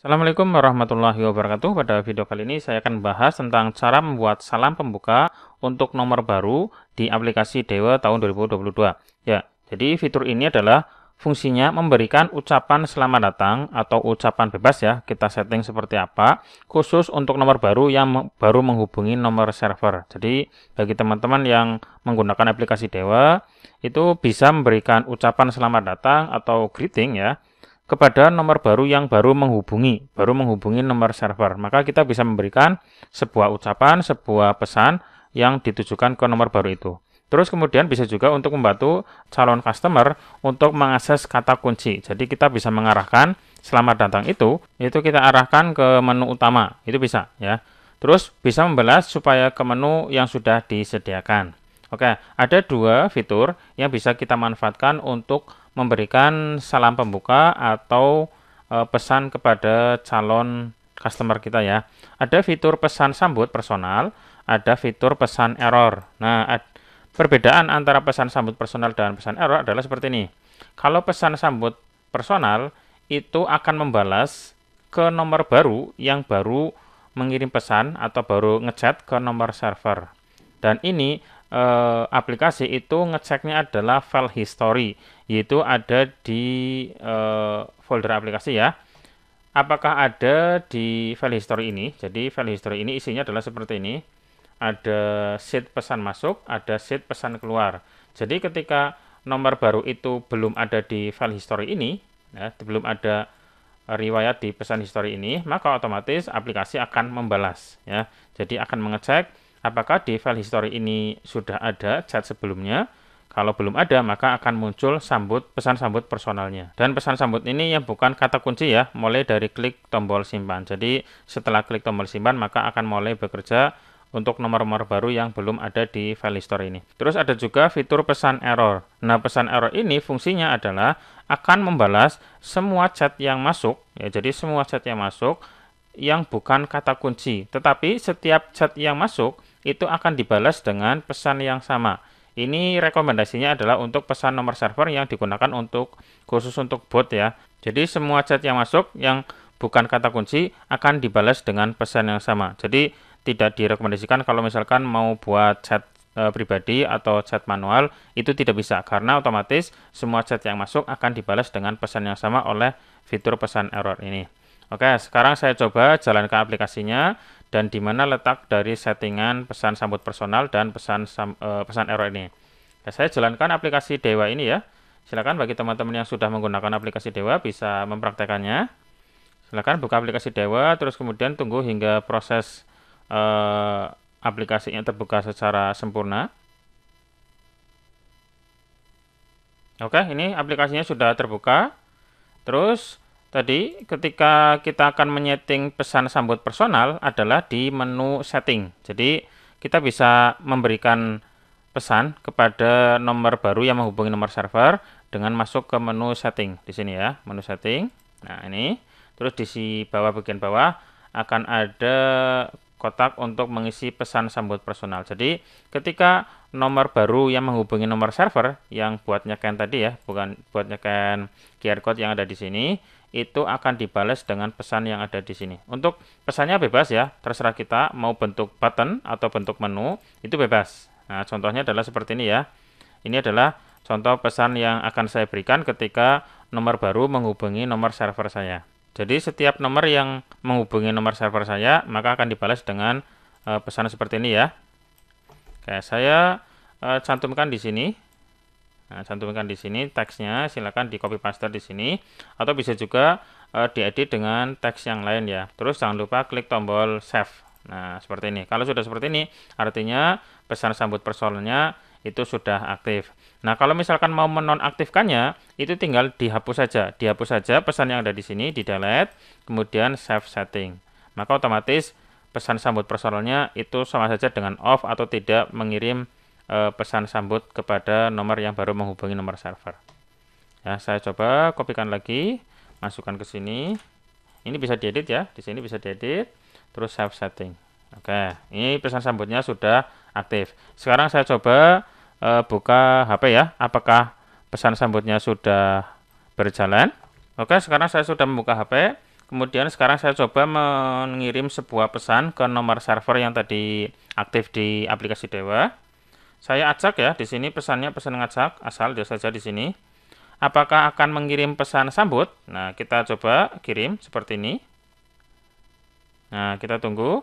Assalamualaikum warahmatullahi wabarakatuh. Pada video kali ini saya akan bahas tentang cara membuat salam pembuka untuk nomor baru di aplikasi Dewa tahun 2022. Ya, jadi fitur ini adalah fungsinya memberikan ucapan selamat datang atau ucapan bebas ya. Kita setting seperti apa khusus untuk nomor baru yang baru menghubungi nomor server. Jadi bagi teman-teman yang menggunakan aplikasi Dewa itu bisa memberikan ucapan selamat datang atau greeting ya kepada nomor baru yang baru menghubungi, baru menghubungi nomor server. Maka kita bisa memberikan sebuah ucapan, sebuah pesan yang ditujukan ke nomor baru itu. Terus kemudian bisa juga untuk membantu calon customer untuk mengakses kata kunci. Jadi kita bisa mengarahkan selamat datang itu, itu kita arahkan ke menu utama, itu bisa ya. Terus bisa membalas supaya ke menu yang sudah disediakan. Oke, ada dua fitur yang bisa kita manfaatkan untuk memberikan salam pembuka atau eh, pesan kepada calon customer kita ya. Ada fitur pesan sambut personal, ada fitur pesan error. Nah, perbedaan antara pesan sambut personal dan pesan error adalah seperti ini. Kalau pesan sambut personal itu akan membalas ke nomor baru yang baru mengirim pesan atau baru ngechat ke nomor server. Dan ini e, aplikasi itu ngeceknya adalah file history yaitu ada di uh, folder aplikasi ya. Apakah ada di file history ini? Jadi file history ini isinya adalah seperti ini. Ada set pesan masuk, ada set pesan keluar. Jadi ketika nomor baru itu belum ada di file history ini, ya, belum ada riwayat di pesan history ini, maka otomatis aplikasi akan membalas. ya. Jadi akan mengecek apakah di file history ini sudah ada chat sebelumnya, kalau belum ada, maka akan muncul sambut pesan sambut personalnya. Dan pesan sambut ini yang bukan kata kunci ya, mulai dari klik tombol simpan. Jadi setelah klik tombol simpan, maka akan mulai bekerja untuk nomor-nomor baru yang belum ada di file store ini. Terus ada juga fitur pesan error. Nah, pesan error ini fungsinya adalah akan membalas semua chat yang masuk, ya jadi semua chat yang masuk yang bukan kata kunci, tetapi setiap chat yang masuk itu akan dibalas dengan pesan yang sama. Ini rekomendasinya adalah untuk pesan nomor server yang digunakan untuk khusus untuk bot ya. Jadi semua chat yang masuk yang bukan kata kunci akan dibalas dengan pesan yang sama. Jadi tidak direkomendasikan kalau misalkan mau buat chat e, pribadi atau chat manual itu tidak bisa karena otomatis semua chat yang masuk akan dibalas dengan pesan yang sama oleh fitur pesan error ini. Oke, sekarang saya coba jalankan aplikasinya dan di mana letak dari settingan pesan sambut personal dan pesan eh, pesan error ini. Nah, saya jalankan aplikasi Dewa ini ya. Silakan bagi teman-teman yang sudah menggunakan aplikasi Dewa bisa mempraktekannya. Silakan buka aplikasi Dewa, terus kemudian tunggu hingga proses uh, aplikasinya terbuka secara sempurna. Oke, ini aplikasinya sudah terbuka. Terus Tadi ketika kita akan menyeting pesan sambut personal adalah di menu setting. Jadi kita bisa memberikan pesan kepada nomor baru yang menghubungi nomor server dengan masuk ke menu setting di sini ya, menu setting. Nah, ini. Terus di si bawah bagian bawah akan ada kotak untuk mengisi pesan sambut personal. Jadi ketika nomor baru yang menghubungi nomor server yang buatnya kan tadi ya, bukan buat nyeken QR code yang ada di sini, itu akan dibalas dengan pesan yang ada di sini. Untuk pesannya bebas ya, terserah kita mau bentuk button atau bentuk menu, itu bebas. Nah, contohnya adalah seperti ini ya. Ini adalah contoh pesan yang akan saya berikan ketika nomor baru menghubungi nomor server saya. Jadi setiap nomor yang menghubungi nomor server saya, maka akan dibalas dengan eh, pesan seperti ini ya. Oke, saya eh, cantumkan di sini Nah, cantumkan di sini teksnya, silakan di copy paste di sini atau bisa juga uh, diedit dengan teks yang lain ya. Terus jangan lupa klik tombol save. Nah, seperti ini. Kalau sudah seperti ini, artinya pesan sambut personalnya itu sudah aktif. Nah, kalau misalkan mau menonaktifkannya, itu tinggal dihapus saja. Dihapus saja pesan yang ada di sini, di delete, kemudian save setting. Maka otomatis pesan sambut personalnya itu sama saja dengan off atau tidak mengirim Eh, pesan sambut kepada nomor yang baru menghubungi nomor server. Ya, saya coba kopikan lagi, masukkan ke sini. Ini bisa diedit ya, di sini bisa diedit, terus save setting. Oke, ini pesan sambutnya sudah aktif. Sekarang saya coba e, buka HP ya, apakah pesan sambutnya sudah berjalan? Oke, sekarang saya sudah membuka HP. Kemudian sekarang saya coba mengirim sebuah pesan ke nomor server yang tadi aktif di aplikasi Dewa. Saya acak ya, di sini pesannya pesan ngacak, asal dia saja di sini. Apakah akan mengirim pesan sambut? Nah, kita coba kirim seperti ini. Nah, kita tunggu.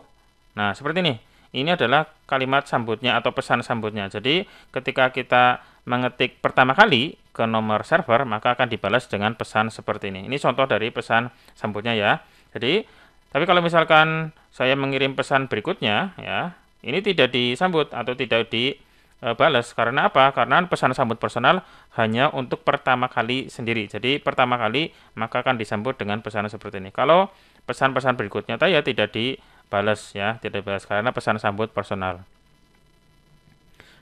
Nah, seperti ini. Ini adalah kalimat sambutnya atau pesan sambutnya. Jadi, ketika kita mengetik pertama kali ke nomor server, maka akan dibalas dengan pesan seperti ini. Ini contoh dari pesan sambutnya ya. Jadi, tapi kalau misalkan saya mengirim pesan berikutnya, ya, ini tidak disambut atau tidak di e, eh, balas. Karena apa? Karena pesan sambut personal hanya untuk pertama kali sendiri. Jadi pertama kali maka akan disambut dengan pesan seperti ini. Kalau pesan-pesan berikutnya ya tidak dibalas ya, tidak dibalas karena pesan sambut personal.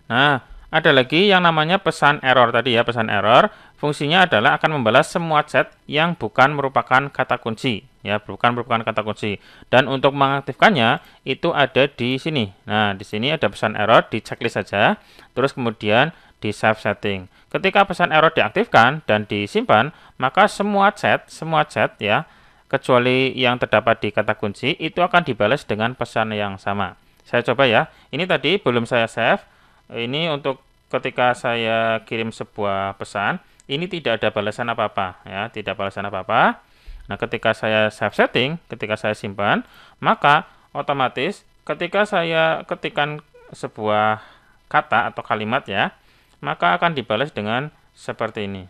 Nah, ada lagi yang namanya pesan error tadi ya, pesan error. Fungsinya adalah akan membalas semua chat yang bukan merupakan kata kunci ya bukan merupakan kata kunci dan untuk mengaktifkannya itu ada di sini nah di sini ada pesan error di checklist saja terus kemudian di save setting ketika pesan error diaktifkan dan disimpan maka semua chat semua chat ya kecuali yang terdapat di kata kunci itu akan dibalas dengan pesan yang sama saya coba ya ini tadi belum saya save ini untuk ketika saya kirim sebuah pesan ini tidak ada balasan apa-apa ya tidak balasan apa-apa Nah, ketika saya save setting, ketika saya simpan, maka otomatis ketika saya ketikan sebuah kata atau kalimat ya, maka akan dibalas dengan seperti ini.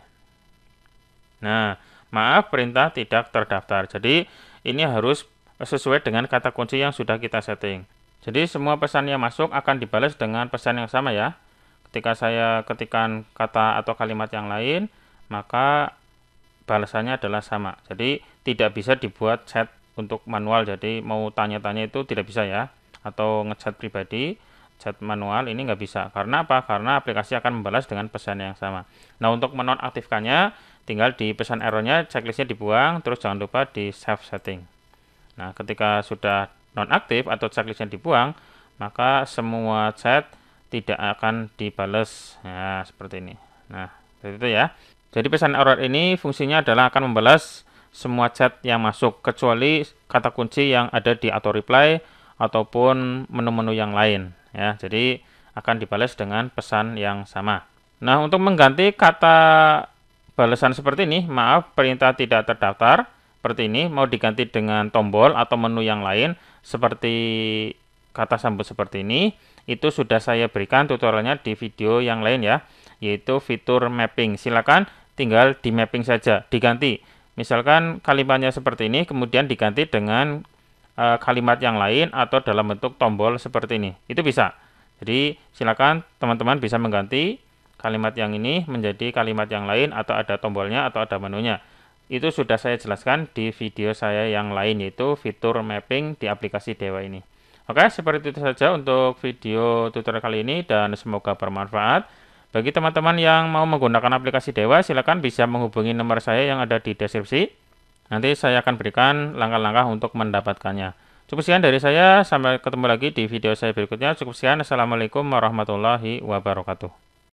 Nah, maaf perintah tidak terdaftar. Jadi, ini harus sesuai dengan kata kunci yang sudah kita setting. Jadi, semua pesan yang masuk akan dibalas dengan pesan yang sama ya. Ketika saya ketikan kata atau kalimat yang lain, maka balasannya adalah sama. Jadi tidak bisa dibuat chat untuk manual. Jadi mau tanya-tanya itu tidak bisa ya. Atau ngechat pribadi, chat manual ini nggak bisa. Karena apa? Karena aplikasi akan membalas dengan pesan yang sama. Nah untuk menonaktifkannya, tinggal di pesan errornya checklistnya dibuang, terus jangan lupa di save setting. Nah ketika sudah nonaktif atau checklistnya dibuang, maka semua chat tidak akan dibalas ya nah, seperti ini. Nah, itu ya. Jadi pesan error ini fungsinya adalah akan membalas semua chat yang masuk kecuali kata kunci yang ada di auto reply ataupun menu-menu yang lain ya. Jadi akan dibalas dengan pesan yang sama. Nah, untuk mengganti kata balasan seperti ini, maaf perintah tidak terdaftar seperti ini mau diganti dengan tombol atau menu yang lain seperti kata sambut seperti ini itu sudah saya berikan tutorialnya di video yang lain ya yaitu fitur mapping silakan tinggal di mapping saja, diganti. Misalkan kalimatnya seperti ini, kemudian diganti dengan e, kalimat yang lain atau dalam bentuk tombol seperti ini. Itu bisa. Jadi silakan teman-teman bisa mengganti kalimat yang ini menjadi kalimat yang lain atau ada tombolnya atau ada menunya. Itu sudah saya jelaskan di video saya yang lain yaitu fitur mapping di aplikasi Dewa ini. Oke, seperti itu saja untuk video tutorial kali ini dan semoga bermanfaat. Bagi teman-teman yang mau menggunakan aplikasi Dewa, silakan bisa menghubungi nomor saya yang ada di deskripsi. Nanti saya akan berikan langkah-langkah untuk mendapatkannya. Cukup sekian dari saya, sampai ketemu lagi di video saya berikutnya. Cukup sekian, Assalamualaikum warahmatullahi wabarakatuh.